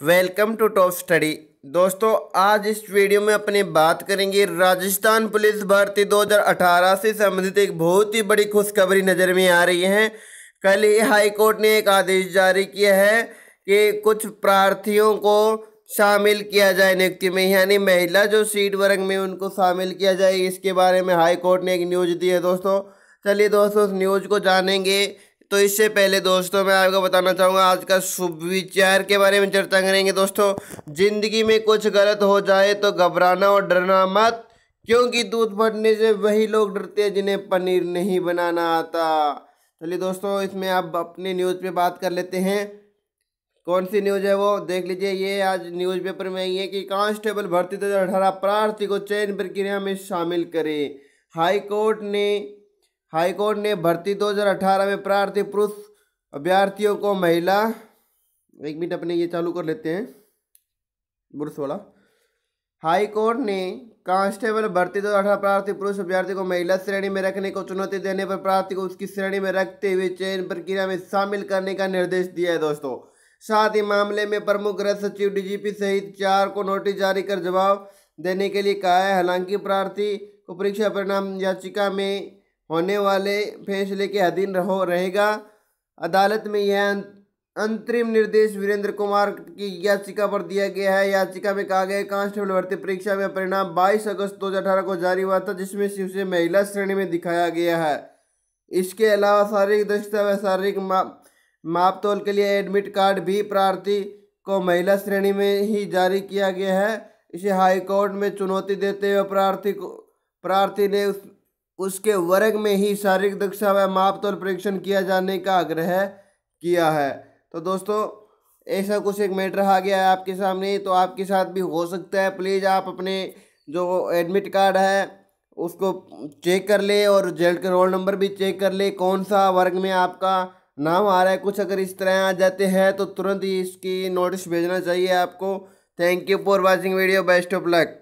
welcome to top study दोस्तों आज इस वीडियो में अपने बात करेंगे राजस्थान पुलिस भर्ती 2018 से संबंधित एक बहुत ही बड़ी खुशखबरी नज़र में आ रही है कल ही हाईकोर्ट ने एक आदेश जारी किया है कि कुछ प्रार्थियों को शामिल किया जाए नियुक्ति में यानी महिला जो सीट वर्ग में उनको शामिल किया जाए इसके बारे में हाईकोर्ट ने एक न्यूज़ दी है दोस्तों चलिए दोस्तों उस न्यूज़ को जानेंगे तो इससे पहले दोस्तों मैं आपको बताना चाहूँगा आज का सुविचार के बारे में चर्चा करेंगे दोस्तों ज़िंदगी में कुछ गलत हो जाए तो घबराना और डरना मत क्योंकि दूध फटने से वही लोग डरते हैं जिन्हें पनीर नहीं बनाना आता चलिए दोस्तों इसमें आप अपने न्यूज़ पे बात कर लेते हैं कौन सी न्यूज़ है वो देख लीजिए ये आज न्यूज़पेपर में आई है कि कांस्टेबल भर्ती दो हज़ार अठारह प्रार्थी को चयन प्रक्रिया में शामिल करें हाई कोर्ट ने हाईकोर्ट ने भर्ती 2018 में प्रार्थी पुरुष अभ्यर्थियों को महिला एक मिनट अपने ये चालू कर लेते हैं पुरुष वाला हाई कोर्ट ने कांस्टेबल भर्ती दो अठारह प्रार्थी पुरुष अभ्यर्थी को महिला श्रेणी में रखने को चुनौती देने पर प्रार्थी को उसकी श्रेणी में रखते हुए चयन प्रक्रिया में शामिल करने का निर्देश दिया है दोस्तों साथ ही मामले में प्रमुख गृह सचिव डीजीपी सहित चार को नोटिस जारी कर जवाब देने के लिए कहा है हालांकि प्रार्थी को परीक्षा परिणाम याचिका में होने वाले फैसले के अधीन रहो रहेगा अदालत में यह अं-, अंतरिम निर्देश वीरेंद्र कुमार की याचिका पर दिया गया है याचिका में कहा गया कांस्टेबल भर्ती परीक्षा में परिणाम 22 अगस्त 2018 को जारी हुआ था जिसमें उसे महिला श्रेणी में दिखाया गया है इसके अलावा शारीरिक दक्षता व शारीरिक माप मापतोल के लिए एडमिट कार्ड भी प्रार्थी को महिला श्रेणी में ही जारी किया गया है इसे हाईकोर्ट में चुनौती देते हुए प्रार्थी को प्रार्थी ने उस उसके वर्ग में ही शारीरिक दक्षता व माप तौर परीक्षण किया जाने का आग्रह किया है तो दोस्तों ऐसा कुछ एक मैटर आ गया है आपके सामने तो आपके साथ भी हो सकता है प्लीज़ आप अपने जो एडमिट कार्ड है उसको चेक कर ले और जेल का रोल नंबर भी चेक कर ले कौन सा वर्ग में आपका नाम आ रहा है कुछ अगर इस तरह आ जाते हैं तो तुरंत ही इसकी नोटिस भेजना चाहिए आपको thank you for watching video best of luck